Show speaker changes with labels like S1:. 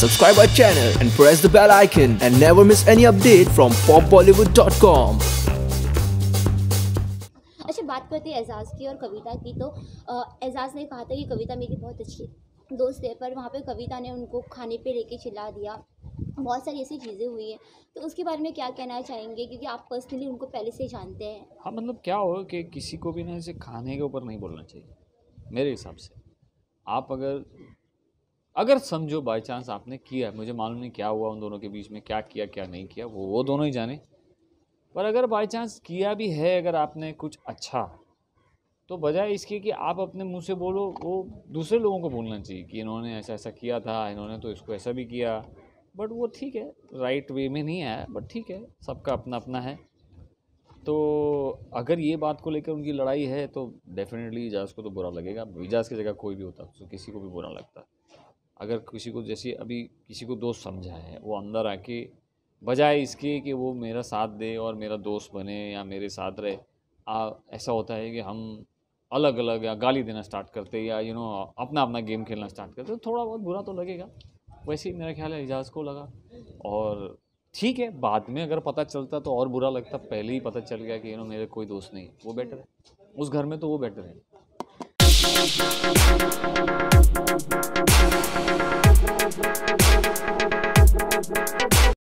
S1: subscribe our channel and press the bell icon and never miss any update from popbollywood.com अच्छा बात करते हैं एजाज की और कविता की तो एजाज ने कहा था कि कविता मेरी बहुत अच्छी दोस्त है पर वहाँ पे कविता ने उनको खाने पे लेके चिल्ला दिया बहुत सारी ऐसी चीज़ें हुई हैं तो उसके बारे में क्या कहना चाहेंगे क्योंकि आप पर्सनली उनको पहले से जानते हैं
S2: हाँ मतलब क्या हो कि किसी को भी ना ऐसे खाने के ऊपर नहीं बोलना चाहिए मेरे हिसाब से आप अगर अगर समझो बाई चांस आपने किया मुझे मालूम नहीं क्या हुआ उन दोनों के बीच में क्या किया क्या नहीं किया वो वो दोनों ही जाने पर अगर बाई चांस किया भी है अगर आपने कुछ अच्छा तो बजाय इसके कि आप अपने मुंह से बोलो वो दूसरे लोगों को बोलना चाहिए कि इन्होंने ऐसा ऐसा किया था इन्होंने तो इसको ऐसा भी किया
S3: बट वो ठीक है
S2: राइट वे में नहीं आया बट ठीक है सबका अपना अपना है तो अगर ये बात को लेकर उनकी लड़ाई है तो डेफिनेटली इजाज़ को तो बुरा लगेगा इजाज़ की जगह कोई भी होता तो किसी को भी बुरा लगता अगर किसी को जैसे अभी किसी को दोस्त समझा है वो अंदर आके बजाय इसके कि वो मेरा साथ दे और मेरा दोस्त बने या मेरे साथ रहे आ, ऐसा होता है कि हम अलग अलग या गाली देना स्टार्ट करते या यू नो अपना अपना गेम खेलना स्टार्ट करते तो थोड़ा बहुत बुरा तो लगेगा वैसे ही मेरा ख्याल है एजाज को लगा और ठीक है बाद में अगर पता चलता तो और बुरा लगता पहले ही पता चल गया कि यू नो मेरे कोई दोस्त नहीं वो बेटर है उस घर में तो वो बेटर है